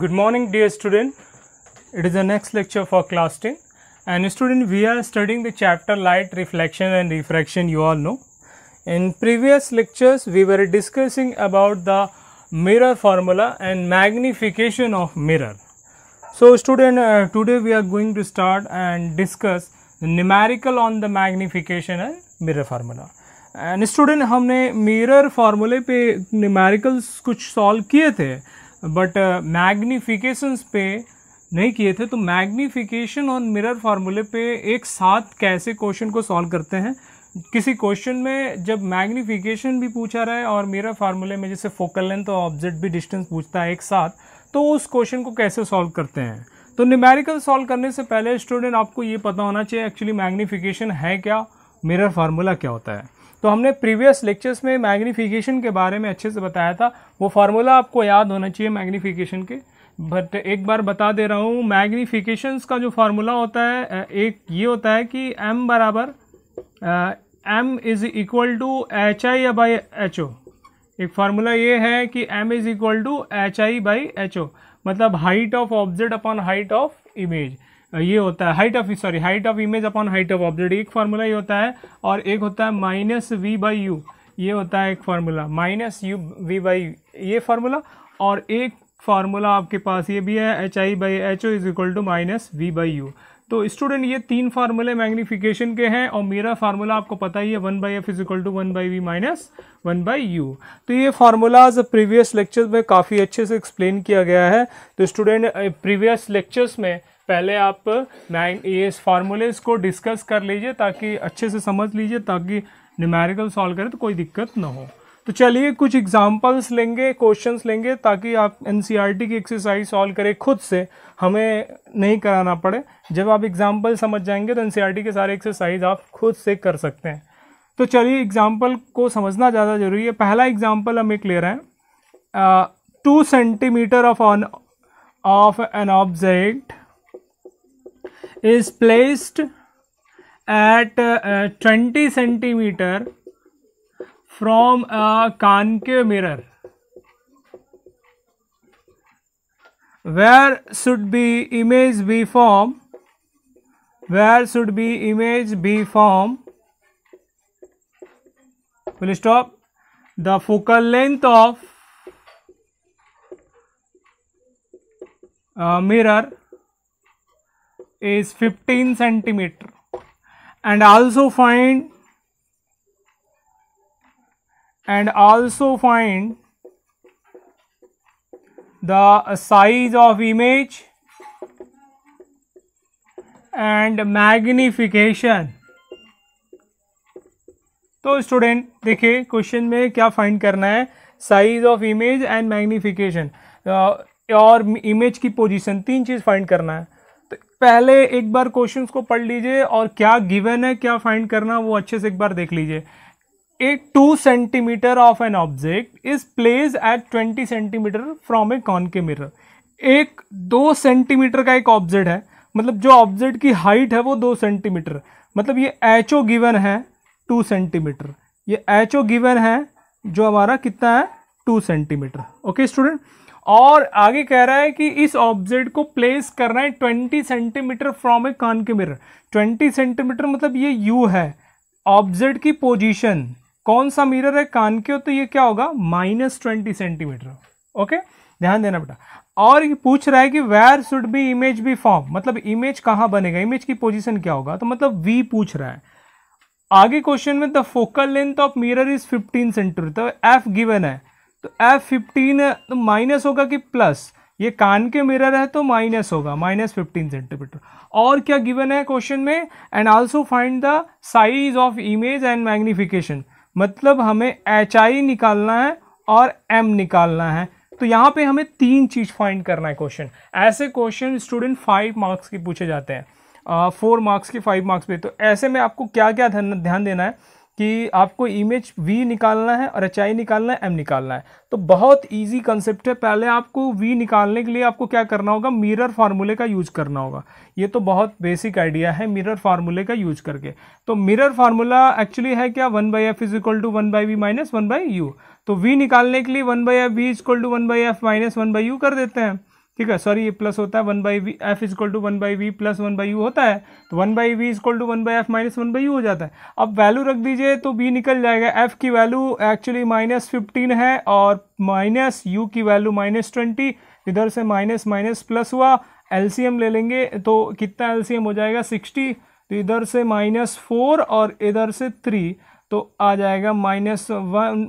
Good morning dear student. It is the next lecture for class 10 and student we are studying the chapter light reflection and refraction you all know. In previous lectures we were discussing about the mirror formula and magnification of mirror. So student uh, today we are going to start and discuss numerical on the magnification and mirror formula. And student हमने mirror formula पे numericals कुछ solve किए थे but मैग्नीफिकेशंस uh, पे नहीं किए थे तो मैग्नीफिकेशन और मिरर फार्मूले पे एक साथ कैसे क्वेश्चन को सॉल्व करते हैं किसी क्वेश्चन में जब मैग्नीफिकेशन भी पूछा रहा है और मिरर फार्मूले में जैसे फोकल लेंथ और ऑब्जेक्ट भी डिस्टेंस पूछता है एक साथ तो उस क्वेश्चन को कैसे सॉल्व करते हैं तो न्यूमेरिकल सॉल्व करने से पहले स्टूडेंट आपको ये पता होना चाहिए एक्चुअली मैग्नीफिकेशन है क्या मिरर फार्मूला क्या होता है तो हमने प्रीवियस लेक्चर्स में मैग्नीफिकेशन के बारे में अच्छे से बताया था वो फार्मूला आपको याद होना चाहिए मैग्नीफिकेशन के बट एक बार बता दे रहा हूँ मैग्नीफिकेशन का जो फार्मूला होता है एक ये होता है कि m बराबर m is equal to H I by H O एक फार्मूला ये है कि m is equal to H I by H O मतलब height of object upon height of image ये होता है height of sorry height of image upon height of object एक formula ही होता है और एक होता है माइनस वी बाई यू ये होता है एक formula minus U V by ये फार्मूला और एक फार्मूला आपके पास ये भी है H I by H O is equal to minus V by U तो स्टूडेंट ये तीन फार्मूले मैग्नीफिकेशन के हैं और मेरा फार्मूला आपको पता ही है one by F is equal to one by V minus one by U तो ये फार्मूलाज प्रीवियस लेक्चर्स में काफ़ी अच्छे से एक्सप्लेन किया गया है तो स्टूडेंट प्रीवियस लेक्चर्स में पहले आप नाइन ये फार्मूलेज को डिस्कस कर लीजिए ताकि अच्छे से समझ लीजिए ताकि न्यूमेरिकल सॉल्व करें तो कोई दिक्कत ना हो तो चलिए कुछ एग्जाम्पल्स लेंगे क्वेश्चंस लेंगे ताकि आप एन e की एक्सरसाइज सॉल्व करें खुद से हमें नहीं कराना पड़े जब आप एग्जाम्पल समझ जाएंगे तो एन e के सारे एक्सरसाइज आप खुद से कर सकते हैं तो चलिए एग्जाम्पल को समझना ज़्यादा जरूरी है पहला एग्जाम्पल हम एक ले रहे हैं two centimetre of on of an object is placed at uh, 20 centimeter from a concave mirror where should be image be formed where should be image be formed will stop the focal length of uh, mirror is 15 centimeter and also find and also find the size of image and magnification तो student देखिए question में क्या find करना है size of image and magnification और image की position तीन चीज़ फाइंड करना है पहले एक बार क्वेश्चंस को पढ़ लीजिए और क्या गिवन है क्या फाइंड करना वो अच्छे से एक बार देख लीजिए a two centimetre of an object is place at twenty centimetre from a concave mirror एक दो सेंटीमीटर का एक ऑब्जेक्ट है मतलब जो ऑब्जेक्ट की हाइट है वो दो सेंटीमीटर मतलब ये एच ओ गिवन है टू सेंटीमीटर ये एच ओ गिवन है जो हमारा कितना है टू सेंटीमीटर ओके स्टूडेंट और आगे कह रहा है कि इस ऑब्जेक्ट को प्लेस करना है twenty centimetre from a concave mirror twenty centimetre मतलब ये यू है ऑब्जेक्ट की पोजीशन कौन सा मिरर है कान के तो ये क्या होगा माइनस ट्वेंटी सेंटीमीटर ओके ध्यान देना बेटा और ये पूछ रहा है कि where should be image be form मतलब इमेज कहाँ बनेगा इमेज की पोजिशन क्या होगा तो मतलब वी पूछ रहा है आगे क्वेश्चन में the focal length of mirror is 15 centimetre तो एफ गिवन है तो एफ फिफ्टीन तो माइनस होगा कि प्लस ये कान के मिरर है तो माइनस होगा माइनस फिफ्टीन सेंटीमीटर और क्या गिवन है क्वेश्चन में and also find the size of image and magnification मतलब हमें एच आई निकालना है और एम निकालना है तो यहाँ पे हमें तीन चीज़ फाइंड करना है क्वेश्चन ऐसे क्वेश्चन स्टूडेंट फाइव मार्क्स के पूछे जाते हैं फोर मार्क्स के फाइव मार्क्स पे तो ऐसे में आपको क्या क्या ध्यान देना है कि आपको इमेज वी निकालना है और एच आई निकालना है एम निकालना है तो बहुत इजी कंसेप्ट है पहले आपको वी निकालने के लिए आपको क्या करना होगा मिरर फार्मूले का यूज करना होगा ये तो बहुत बेसिक आइडिया है मिरर फार्मूले का यूज करके तो मिरर फार्मूला एक्चुअली है क्या one by F is equal to one by V minus one by U तो वी निकालने के लिए one by F V is equal to one by F minus one by U कर देते हैं ठीक है सॉरी ये प्लस होता है one by V F is to one by V plus one by U होता है तो one by V is to one by F minus one by U हो जाता है अब वैल्यू रख दीजिए तो बी निकल जाएगा एफ की वैल्यू एक्चुअली माइनस फिफ्टीन है और माइनस यू की वैल्यू माइनस ट्वेंटी इधर से माइनस माइनस प्लस हुआ एलसीएम ले लेंगे तो कितना एलसीएम हो जाएगा सिक्सटी तो इधर से माइनस फोर और इधर से थ्री तो आ जाएगा minus one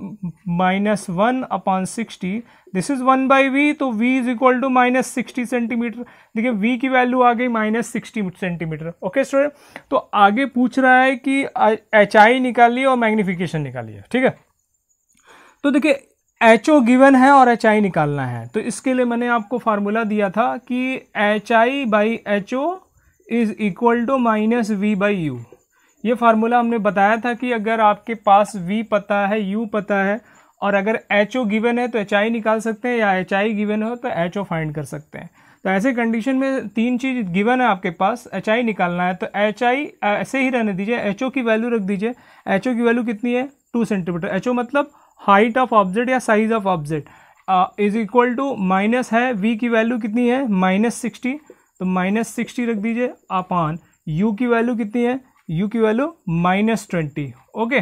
minus one upon sixty this is one by V तो v is equal to minus sixty centimetre देखिए v की वैल्यू आ गई minus sixty centimetre okay student तो आगे पूछ रहा है कि एच आई निकालिए और मैग्निफिकेशन निकालिए ठीक है तो देखिए एच ओ गिवन है और एच आई निकालना है तो इसके लिए मैंने आपको फार्मूला दिया था कि H I by H O is equal to minus V by U ये फार्मूला हमने बताया था कि अगर आपके पास v पता है u पता है और अगर एच ओ गिवन है तो एच आई निकाल सकते हैं या एच आई गिवन हो तो एच ओ फाइंड कर सकते हैं तो ऐसे कंडीशन में तीन चीज़ गिवन है आपके पास एच आई निकालना है तो एच आई ऐसे ही रहने दीजिए एच ओ की वैल्यू रख दीजिए एच ओ की वैल्यू कितनी है टू सेंटीमीटर एच ओ मतलब हाइट ऑफ ऑब्जेक्ट या size of object is equal to minus है वी की वैल्यू कितनी है माइनस सिक्सटी तो माइनस सिक्सटी रख दीजिए अपान यू की वैल्यू कितनी है यू की वैल्यू माइनस ट्वेंटी ओके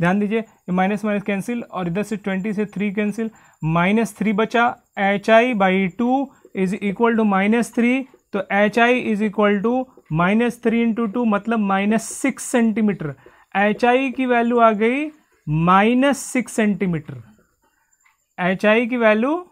ध्यान दीजिए माइनस माइनस कैंसिल और इधर से ट्वेंटी से थ्री कैंसिल माइनस थ्री बचा H I by two is equal to minus three तो H I is equal to minus three into two मतलब minus six centimetre H I की value आ गई minus six centimetre H I की value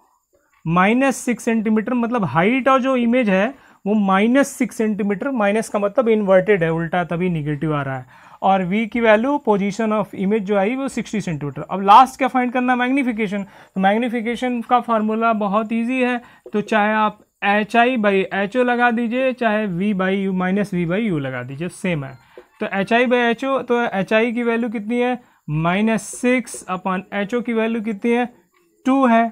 minus six centimetre मतलब height और जो image है वो माइनस सिक्स सेंटीमीटर माइनस का मतलब इन्वर्टेड है उल्टा तभी निगेटिव आ रहा है और वी की वैल्यू पोजीशन ऑफ इमेज जो आई वो 60 सेंटीमीटर अब लास्ट क्या फाइंड करना मैग्नीफिकेशन तो मैग्नीफिकेशन का फार्मूला बहुत ईजी है तो चाहे आप H I by H O लगा दीजिए चाहे V by U minus V by U लगा दीजिए सेम है तो H I by H O तो एच आई की वैल्यू कितनी है minus six upon H O की वैल्यू कितनी है टू है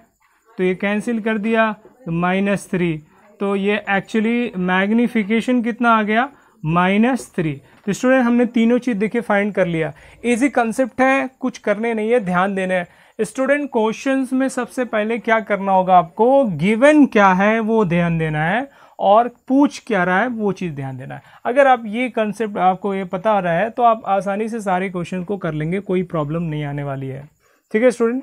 तो ये कैंसिल कर दिया तो माइनस थ्री तो ये एक्चुअली मैग्नीफिकेशन कितना आ गया माइनस थ्री तो स्टूडेंट हमने तीनों चीज़ देखे फाइंड कर लिया इजी कंसेप्ट है कुछ करने नहीं है ध्यान देने है स्टूडेंट क्वेश्चंस में सबसे पहले क्या करना होगा आपको गिवन क्या है वो ध्यान देना है और पूछ क्या रहा है वो चीज़ ध्यान देना है अगर आप ये कंसेप्ट आपको ये पता रहा है तो आप आसानी से सारे क्वेश्चन को कर लेंगे कोई प्रॉब्लम नहीं आने वाली है ठीक है स्टूडेंट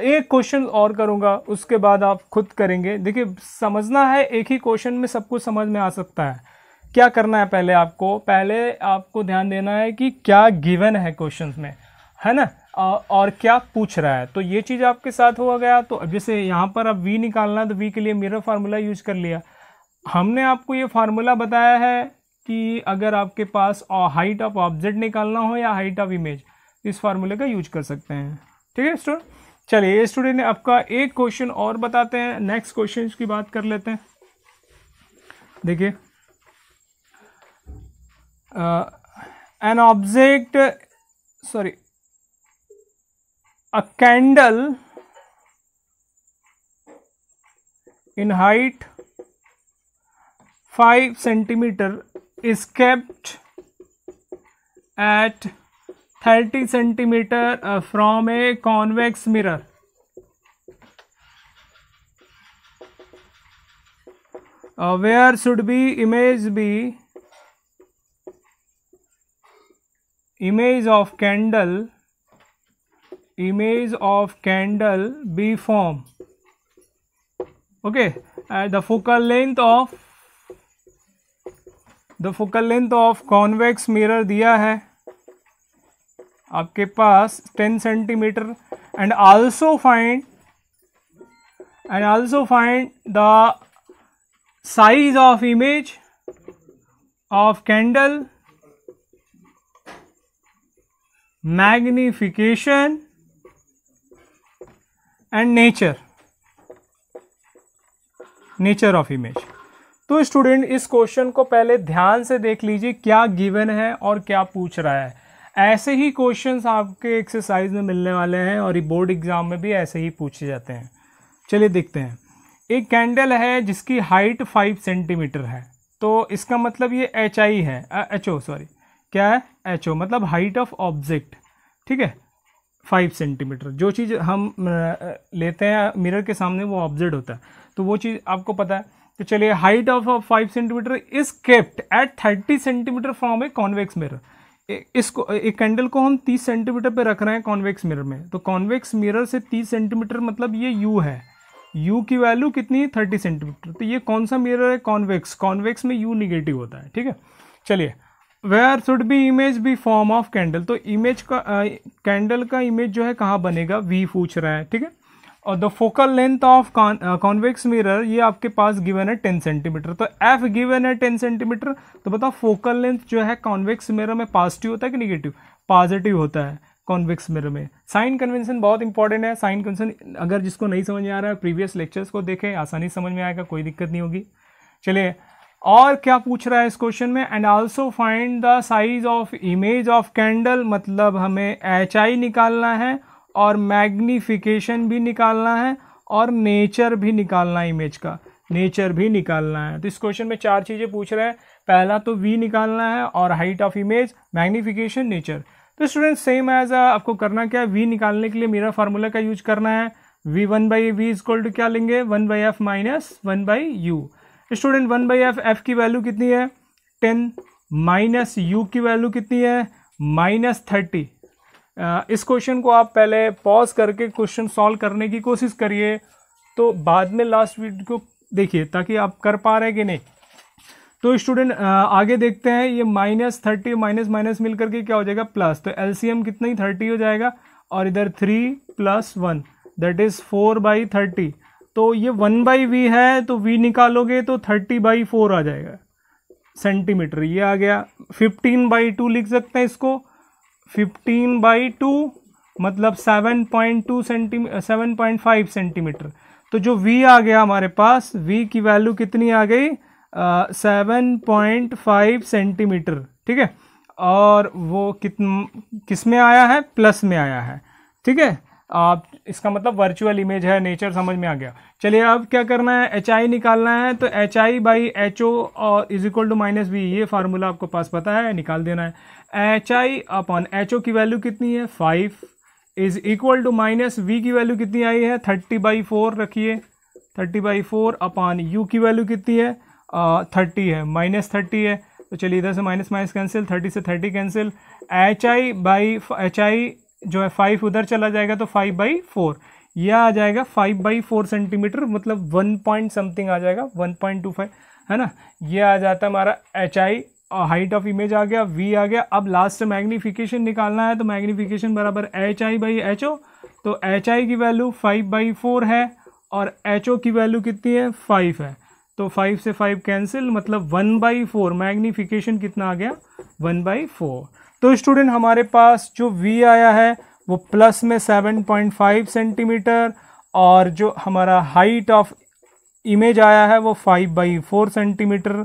एक क्वेश्चन और करूँगा उसके बाद आप खुद करेंगे देखिए समझना है एक ही क्वेश्चन में सब कुछ समझ में आ सकता है क्या करना है पहले आपको पहले आपको ध्यान देना है कि क्या गिवन है क्वेश्चन में है ना और क्या पूछ रहा है तो ये चीज़ आपके साथ हुआ गया तो जैसे यहाँ पर अब वी निकालना तो वी के लिए मेरा फार्मूला यूज़ कर लिया हमने आपको ये फार्मूला बताया है कि अगर आपके पास हाइट ऑफ ऑब्जेक्ट निकालना हो या हाइट ऑफ इमेज इस फार्मूले का यूज कर सकते हैं ठीक है स्टूडेंट चलिए स्टूडेंट आपका एक क्वेश्चन और बताते हैं नेक्स्ट क्वेश्चन की बात कर लेते हैं देखिए an object sorry a candle in height five centimetre is kept at 30 centimetre from a convex mirror where should be image be image of candle image of candle be form okay the focal length of the focal length of convex mirror दिया है आपके पास ten centimetre and also find and also find the size of image of candle magnification and nature nature of image तो student इस question को पहले ध्यान से देख लीजिए क्या गिवन है और क्या पूछ रहा है ऐसे ही क्वेश्चंस आपके एक्सरसाइज में मिलने वाले हैं और ये बोर्ड एग्ज़ाम में भी ऐसे ही पूछे जाते हैं चलिए देखते हैं एक कैंडल है जिसकी हाइट फाइव सेंटीमीटर है तो इसका मतलब ये एच आई है एच ओ सॉरी क्या है एच ओ मतलब हाइट ऑफ ऑब्जेक्ट ठीक है फाइव सेंटीमीटर जो चीज़ हम लेते हैं मिरर के सामने वो ऑब्जेक्ट होता है तो वो चीज़ आपको पता है तो चलिए height of five centimetre is kept at thirty centimetre from a convex mirror इसको एक कैंडल को हम 30 सेंटीमीटर पे रख रहे हैं कॉन्वेक्स मिरर में तो कॉन्वेक्स मिरर से 30 सेंटीमीटर मतलब ये यू है यू की वैल्यू कितनी है थर्टी सेंटीमीटर तो ये कौन सा मिरर है कॉन्वेक्स कॉन्वेक्स में यू निगेटिव होता है ठीक है चलिए where should be image be form of candle तो इमेज का कैंडल uh, का इमेज जो है कहाँ बनेगा वी पूछ रहा है ठीक है और the focal length of convex mirror ये आपके पास गिवन है टेन सेंटीमीटर तो एफ गिवन है टेन सेंटीमीटर तो बताओ फोकल लेंथ जो है कॉन्वेक्स मिरर में पॉजिटिव होता है कि निगेटिव पॉजिटिव होता है कॉन्वेक्स मिरर में साइन कन्वेंशन बहुत इंपॉर्टेंट है साइन कन्वेंशन अगर जिसको नहीं समझ में आ रहा है प्रीवियस लेक्चर्स को देखें आसानी समझ में आएगा कोई दिक्कत नहीं होगी चलिए और क्या पूछ रहा है इस क्वेश्चन में and also find the size of image of candle मतलब हमें एच आई निकालना है और मैग्नीफिकेशन भी निकालना है और नेचर भी निकालना है इमेज का नेचर भी निकालना है तो इस क्वेश्चन में चार चीज़ें पूछ रहे हैं पहला तो वी निकालना है और height of image magnification nature तो स्टूडेंट सेम एज आपको करना क्या है वी निकालने के लिए मेरा फार्मूला का यूज करना है V one by V is called क्या लेंगे one by F minus one by U student one by F F की वैल्यू कितनी है टेन माइनस यू की वैल्यू कितनी है माइनस थर्टी इस क्वेश्चन को आप पहले पॉज करके क्वेश्चन सॉल्व करने की कोशिश करिए तो बाद में लास्ट वीडियो को देखिए ताकि आप कर पा रहे कि नहीं तो स्टूडेंट आगे देखते हैं ये माइनस थर्टी माइनस माइनस मिल करके क्या हो जाएगा प्लस तो एलसीएम कितना ही थर्टी हो जाएगा और इधर three plus one that is four by thirty तो ये वन बाई वी है तो वी निकालोगे तो थर्टी बाई फोर आ जाएगा सेंटीमीटर ये आ गया फिफ्टीन बाई टू लिख सकते हैं इसको फिफ्टीन बाई टू मतलब seven point two centi seven point five centimetre तो जो v आ गया हमारे पास v की वैल्यू कितनी आ गई सेवन पॉइंट फाइव सेंटीमीटर ठीक है और वो कितन किस में आया है प्लस में आया है ठीक है आप इसका मतलब वर्चुअल इमेज है नेचर समझ में आ गया चलिए अब क्या करना है एच आई निकालना है तो H I by H O और is equal to minus B ये फार्मूला आपको पास पता है निकाल देना है H I upon H O की वैल्यू कितनी है five is equal to minus V की वैल्यू कितनी आई है थर्टी बाई फोर रखिए thirty by four upon U की वैल्यू कितनी है थर्टी uh, है माइनस थर्टी है तो चलिए इधर से माइनस माइनस कैंसिल थर्टी से thirty cancel H I by H I जो है फाइव उधर चला जाएगा तो फाइव बाई फोर यह आ जाएगा फाइव बाई फोर सेंटीमीटर मतलब वन पॉइंट समथिंग आ जाएगा वन पॉइंट टू फाइव है ना ये आ जाता हमारा H I height of image आ गया वी आ गया अब लास्ट से मैग्नीफिकेशन निकालना है तो मैग्नीफिकेशन बराबर H I by H O तो एच आई की वैल्यू फाइव बाई फोर है और एच ओ की वैल्यू कितनी है फाइव है तो फाइव से फाइव कैंसिल मतलब वन बाई फोर मैग्नीफिकेशन कितना आ गया वन बाई फोर तो स्टूडेंट हमारे पास जो वी आया है वो प्लस में सेवन पॉइंट फाइव सेंटीमीटर और जो हमारा हाइट ऑफ इमेज आया है वो फाइव बाई फोर सेंटीमीटर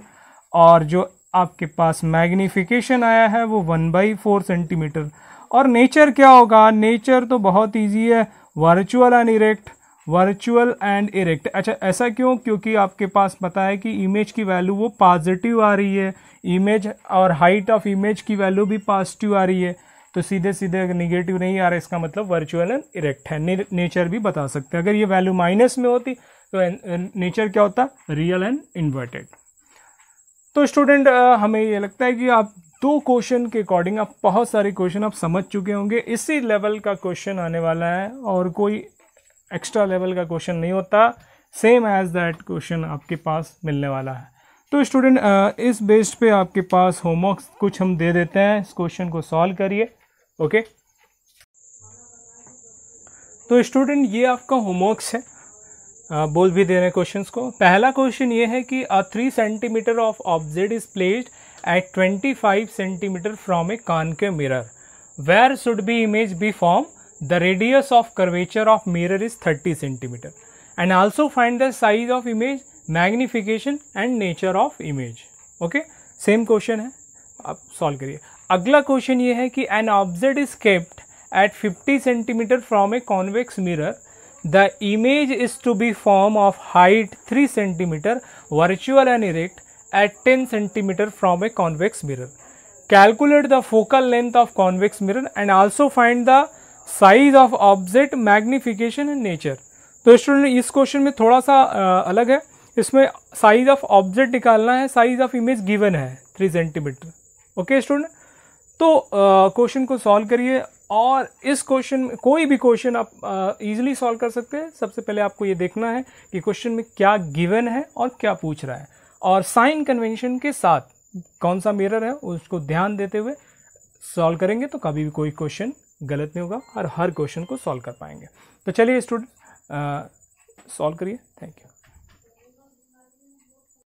और जो आपके पास मैग्नीफिकेशन आया है वो वन बाई फोर सेंटीमीटर और नेचर क्या होगा नेचर तो बहुत ईजी है virtual and erect virtual and erect अच्छा ऐसा क्यों क्योंकि आपके पास पता है कि इमेज की वैल्यू वो पॉजिटिव आ रही है इमेज और हाइट ऑफ इमेज की वैल्यू भी पॉजिटिव आ रही है तो सीधे सीधे अगर निगेटिव नहीं आ रहा इसका मतलब वर्चुअल एंड इरेक्ट है ने, नेचर भी बता सकते हैं अगर ये वैल्यू माइनस में होती तो नेचर क्या होता रियल एंड इन्वर्टेड तो स्टूडेंट हमें ये लगता है कि आप दो क्वेश्चन के अकॉर्डिंग आप बहुत सारे क्वेश्चन आप समझ चुके होंगे इसी लेवल का क्वेश्चन आने वाला है और कोई एक्स्ट्रा लेवल का क्वेश्चन नहीं होता सेम एज दैट क्वेश्चन आपके पास मिलने वाला है तो स्टूडेंट इस बेस्ड पे आपके पास होमवर्क कुछ हम दे देते हैं इस क्वेश्चन को सॉल्व करिए ओके तो स्टूडेंट ये आपका होमवर्क है बोल भी दे रहे हैं क्वेश्चन को पहला क्वेश्चन ये है कि a three centimetre of object is placed at twenty five centimetre from a concave mirror where should be image be form the radius of curvature of mirror is thirty centimetre and also find the size of image magnification and nature of image okay same question है आप solve करिए अगला question ये है कि an object is kept at 50 centimetre from a convex mirror The image is to be form of height 3 cm virtual and erect at 10 cm from a convex mirror. Calculate the focal length of convex mirror and also find the size of object magnification in nature. तो student इस question में थोड़ा सा आ, अलग है इसमें size of object निकालना है साइज ऑफ इमेज गिवन है थ्री सेंटीमीटर ओके स्टूडेंट तो क्वेश्चन को सॉल्व करिए और इस क्वेश्चन में कोई भी क्वेश्चन आप इजीली सॉल्व कर सकते हैं सबसे पहले आपको ये देखना है कि क्वेश्चन में क्या गिवन है और क्या पूछ रहा है और साइन कन्वेंशन के साथ कौन सा मिरर है उसको ध्यान देते हुए सॉल्व करेंगे तो कभी भी कोई क्वेश्चन गलत नहीं होगा और हर क्वेश्चन को सॉल्व कर पाएंगे तो चलिए स्टूडेंट सॉल्व करिए थैंक यू